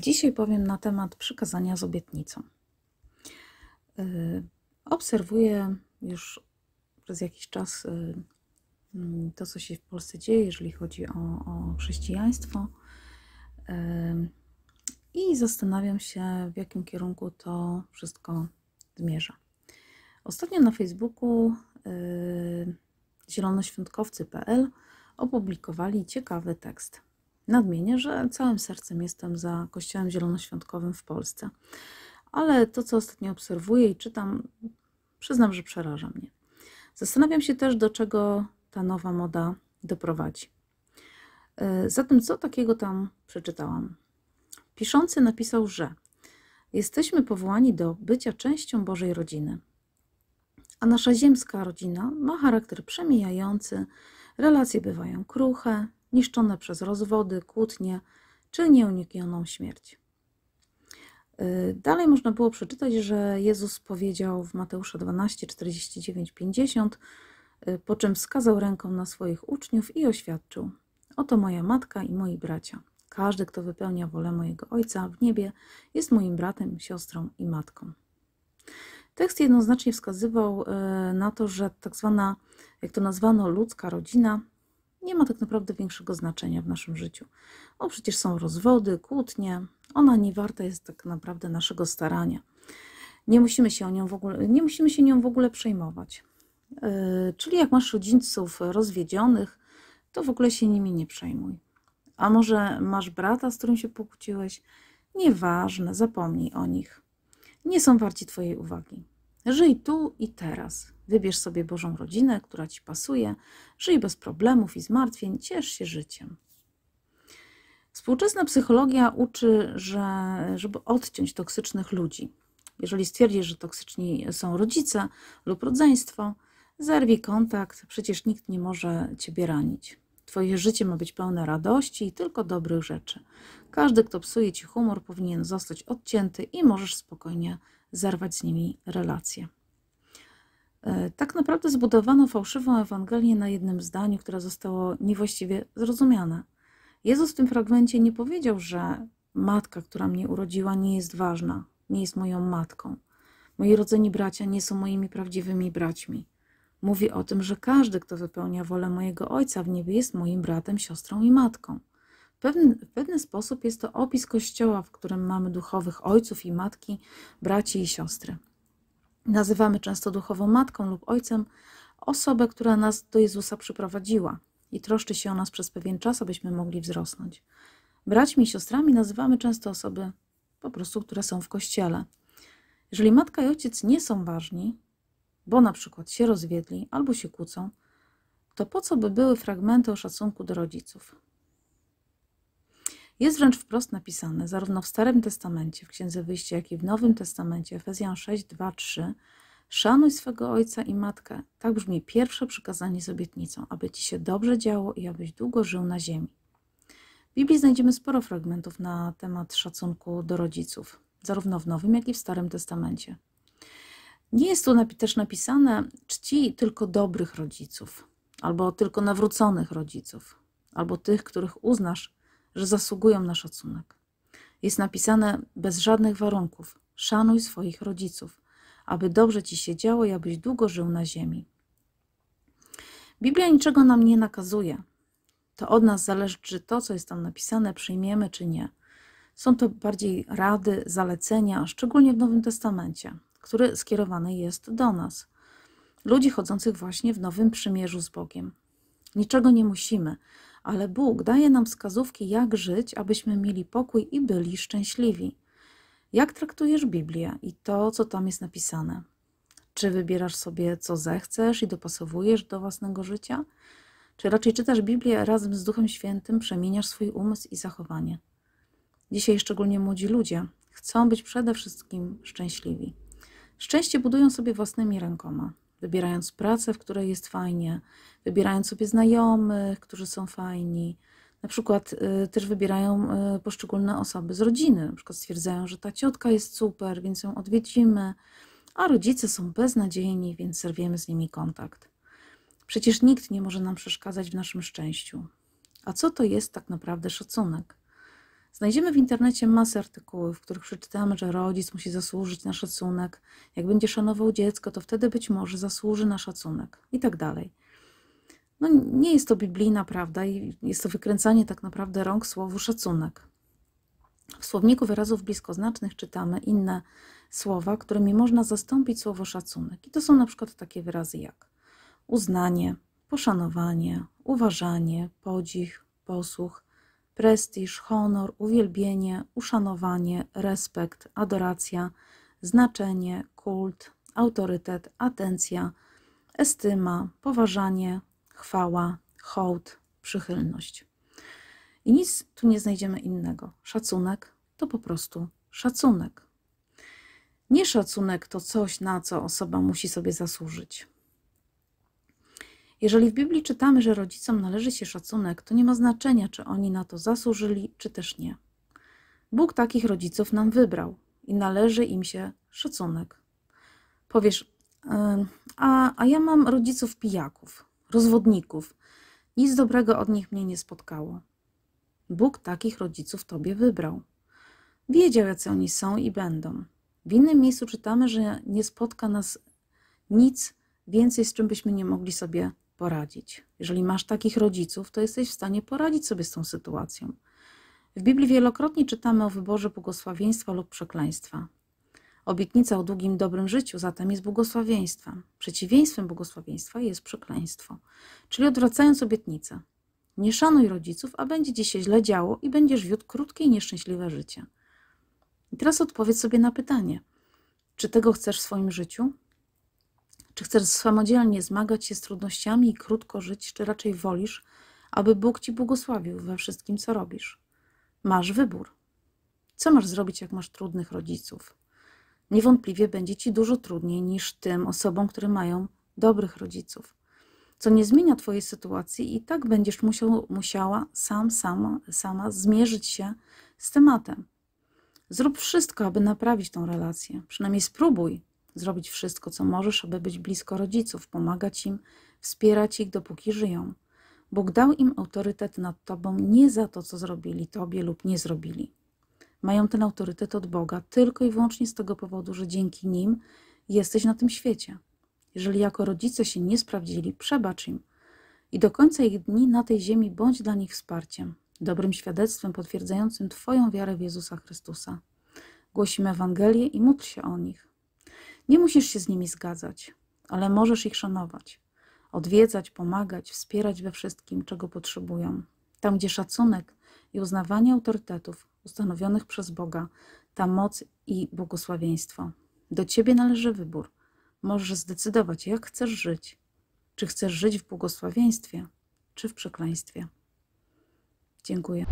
Dzisiaj powiem na temat przykazania z obietnicą. Y, obserwuję już przez jakiś czas y, mm, to, co się w Polsce dzieje, jeżeli chodzi o, o chrześcijaństwo. Y, I zastanawiam się, w jakim kierunku to wszystko zmierza. Ostatnio na Facebooku zielonoświątkowcy.pl opublikowali ciekawy tekst Nadmienię, że całym sercem jestem za Kościołem Zielonoświątkowym w Polsce. Ale to, co ostatnio obserwuję i czytam, przyznam, że przeraża mnie. Zastanawiam się też, do czego ta nowa moda doprowadzi. E, zatem, co takiego tam przeczytałam? Piszący napisał, że jesteśmy powołani do bycia częścią Bożej rodziny, a nasza ziemska rodzina ma charakter przemijający, relacje bywają kruche, niszczone przez rozwody, kłótnie czy nieuniknioną śmierć. Y, dalej można było przeczytać, że Jezus powiedział w Mateusza 12, 49, 50, po czym wskazał ręką na swoich uczniów i oświadczył: Oto moja matka i moi bracia. Każdy, kto wypełnia wolę mojego Ojca w niebie, jest moim bratem, siostrą i matką. Tekst jednoznacznie wskazywał y, na to, że tak zwana, jak to nazwano, ludzka rodzina nie ma tak naprawdę większego znaczenia w naszym życiu. Bo przecież są rozwody, kłótnie, ona nie warta jest tak naprawdę naszego starania. Nie musimy się, o nią, w ogóle, nie musimy się nią w ogóle przejmować. Yy, czyli jak masz rodziców rozwiedzionych, to w ogóle się nimi nie przejmuj. A może masz brata, z którym się pokłóciłeś? Nieważne, zapomnij o nich. Nie są warci Twojej uwagi. Żyj tu i teraz. Wybierz sobie Bożą rodzinę, która Ci pasuje, żyj bez problemów i zmartwień, ciesz się życiem. Współczesna psychologia uczy, że żeby odciąć toksycznych ludzi, jeżeli stwierdzisz, że toksyczni są rodzice lub rodzeństwo, zerwij kontakt, przecież nikt nie może Ciebie ranić. Twoje życie ma być pełne radości i tylko dobrych rzeczy. Każdy, kto psuje Ci humor, powinien zostać odcięty i możesz spokojnie zerwać z nimi relacje. E, tak naprawdę zbudowano fałszywą Ewangelię na jednym zdaniu, które zostało niewłaściwie zrozumiane. Jezus w tym fragmencie nie powiedział, że matka, która mnie urodziła, nie jest ważna, nie jest moją matką. Moi rodzeni bracia nie są moimi prawdziwymi braćmi. Mówi o tym, że każdy, kto wypełnia wolę mojego Ojca w niebie, jest moim bratem, siostrą i matką. W pewien, w pewien sposób jest to opis Kościoła, w którym mamy duchowych ojców i matki, braci i siostry. Nazywamy często duchową matką lub ojcem osobę, która nas do Jezusa przyprowadziła i troszczy się o nas przez pewien czas, abyśmy mogli wzrosnąć. Braćmi i siostrami nazywamy często osoby po prostu, które są w kościele. Jeżeli matka i ojciec nie są ważni, bo na przykład się rozwiedli albo się kłócą, to po co by były fragmenty o szacunku do rodziców? Jest wręcz wprost napisane, zarówno w Starym Testamencie, w Księdze Wyjścia, jak i w Nowym Testamencie, Efezjan 6, 2, 3, Szanuj swego ojca i matkę. Tak brzmi pierwsze przykazanie z obietnicą, aby ci się dobrze działo i abyś długo żył na ziemi. W Biblii znajdziemy sporo fragmentów na temat szacunku do rodziców, zarówno w Nowym, jak i w Starym Testamencie. Nie jest tu też napisane czci tylko dobrych rodziców, albo tylko nawróconych rodziców, albo tych, których uznasz że zasługują na szacunek. Jest napisane bez żadnych warunków: szanuj swoich rodziców, aby dobrze ci się działo i abyś długo żył na ziemi. Biblia niczego nam nie nakazuje. To od nas zależy, czy to, co jest tam napisane, przyjmiemy, czy nie. Są to bardziej rady, zalecenia, szczególnie w Nowym Testamencie, który skierowany jest do nas, ludzi chodzących właśnie w nowym przymierzu z Bogiem. Niczego nie musimy, ale Bóg daje nam wskazówki, jak żyć, abyśmy mieli pokój i byli szczęśliwi. Jak traktujesz Biblię i to, co tam jest napisane? Czy wybierasz sobie, co zechcesz i dopasowujesz do własnego życia? Czy raczej czytasz Biblię razem z Duchem Świętym, przemieniasz swój umysł i zachowanie? Dzisiaj szczególnie młodzi ludzie chcą być przede wszystkim szczęśliwi. Szczęście budują sobie własnymi rękoma wybierając pracę, w której jest fajnie, wybierając sobie znajomych, którzy są fajni. Na przykład y, też wybierają y, poszczególne osoby z rodziny. Na przykład stwierdzają, że ta ciotka jest super, więc ją odwiedzimy, a rodzice są beznadziejni, więc serwiemy z nimi kontakt. Przecież nikt nie może nam przeszkadzać w naszym szczęściu. A co to jest tak naprawdę szacunek? Znajdziemy w internecie masę artykułów, w których przeczytamy, że rodzic musi zasłużyć na szacunek. Jak będzie szanował dziecko, to wtedy być może zasłuży na szacunek i tak dalej. No, nie jest to biblijna prawda i jest to wykręcanie tak naprawdę rąk słowu szacunek. W słowniku wyrazów bliskoznacznych czytamy inne słowa, którymi można zastąpić słowo szacunek. I to są na przykład takie wyrazy jak uznanie, poszanowanie, uważanie, podziw, posłuch, prestiż, honor, uwielbienie, uszanowanie, respekt, adoracja, znaczenie, kult, autorytet, atencja, estyma, poważanie, chwała, hołd, przychylność. I nic tu nie znajdziemy innego. Szacunek to po prostu szacunek. Nie szacunek to coś, na co osoba musi sobie zasłużyć. Jeżeli w Biblii czytamy, że rodzicom należy się szacunek, to nie ma znaczenia, czy oni na to zasłużyli, czy też nie. Bóg takich rodziców nam wybrał i należy im się szacunek. Powiesz, a, a ja mam rodziców pijaków, rozwodników. Nic dobrego od nich mnie nie spotkało. Bóg takich rodziców tobie wybrał. Wiedział, jacy oni są i będą. W innym miejscu czytamy, że nie spotka nas nic więcej, z czym byśmy nie mogli sobie poradzić. Jeżeli masz takich rodziców, to jesteś w stanie poradzić sobie z tą sytuacją. W Biblii wielokrotnie czytamy o wyborze błogosławieństwa lub przekleństwa. Obietnica o długim, dobrym życiu zatem jest błogosławieństwem. Przeciwieństwem błogosławieństwa jest przekleństwo. Czyli odwracając obietnicę, nie szanuj rodziców, a będzie ci się źle działo i będziesz wiódł krótkie i nieszczęśliwe życie. I teraz odpowiedz sobie na pytanie: czy tego chcesz w swoim życiu? Czy chcesz samodzielnie zmagać się z trudnościami i krótko żyć, czy raczej wolisz, aby Bóg ci błogosławił we wszystkim, co robisz? Masz wybór. Co masz zrobić, jak masz trudnych rodziców? Niewątpliwie będzie ci dużo trudniej niż tym osobom, które mają dobrych rodziców. Co nie zmienia twojej sytuacji i tak będziesz musiał, musiała sam, sama, sama zmierzyć się z tematem. Zrób wszystko, aby naprawić tą relację. Przynajmniej spróbuj, zrobić wszystko, co możesz, aby być blisko rodziców, pomagać im, wspierać ich, dopóki żyją. Bóg dał im autorytet nad tobą nie za to, co zrobili tobie lub nie zrobili. Mają ten autorytet od Boga tylko i wyłącznie z tego powodu, że dzięki nim jesteś na tym świecie. Jeżeli jako rodzice się nie sprawdzili, przebacz im. I do końca ich dni na tej ziemi bądź dla nich wsparciem, dobrym świadectwem potwierdzającym Twoją wiarę w Jezusa Chrystusa. Głosimy Ewangelię i módl się o nich. Nie musisz się z nimi zgadzać, ale możesz ich szanować, odwiedzać, pomagać, wspierać we wszystkim, czego potrzebują. Tam, gdzie szacunek i uznawanie autorytetów ustanowionych przez Boga, ta moc i błogosławieństwo. Do ciebie należy wybór. Możesz zdecydować, jak chcesz żyć. Czy chcesz żyć w błogosławieństwie, czy w przekleństwie. Dziękuję.